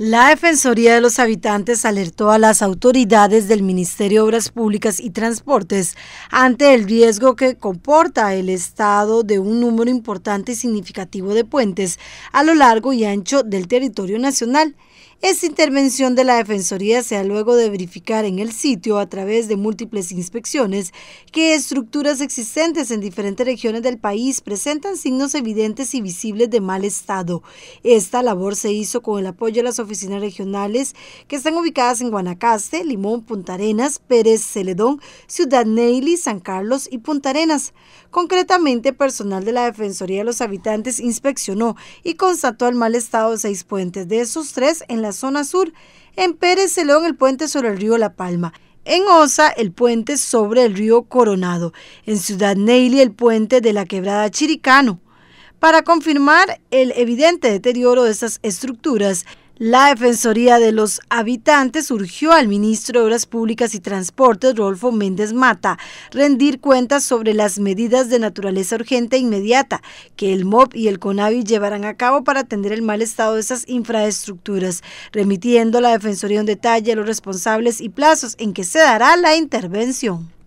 La Defensoría de los Habitantes alertó a las autoridades del Ministerio de Obras Públicas y Transportes ante el riesgo que comporta el estado de un número importante y significativo de puentes a lo largo y ancho del territorio nacional esta intervención de la Defensoría se ha luego de verificar en el sitio a través de múltiples inspecciones que estructuras existentes en diferentes regiones del país presentan signos evidentes y visibles de mal estado. Esta labor se hizo con el apoyo de las oficinas regionales que están ubicadas en Guanacaste, Limón, Punta Arenas, Pérez, Celedón, Ciudad Neyli, San Carlos y Punta Arenas. Concretamente, personal de la Defensoría de los Habitantes inspeccionó y constató el mal estado de seis puentes, de esos tres en la zona sur, en Pérez Celón el puente sobre el río La Palma, en Osa el puente sobre el río Coronado, en Ciudad Neily el puente de la quebrada Chiricano, para confirmar el evidente deterioro de esas estructuras, la Defensoría de los Habitantes urgió al ministro de Obras Públicas y Transportes, Rolfo Méndez Mata, rendir cuentas sobre las medidas de naturaleza urgente e inmediata que el MOB y el CONAVI llevarán a cabo para atender el mal estado de esas infraestructuras, remitiendo a la Defensoría un detalle los responsables y plazos en que se dará la intervención.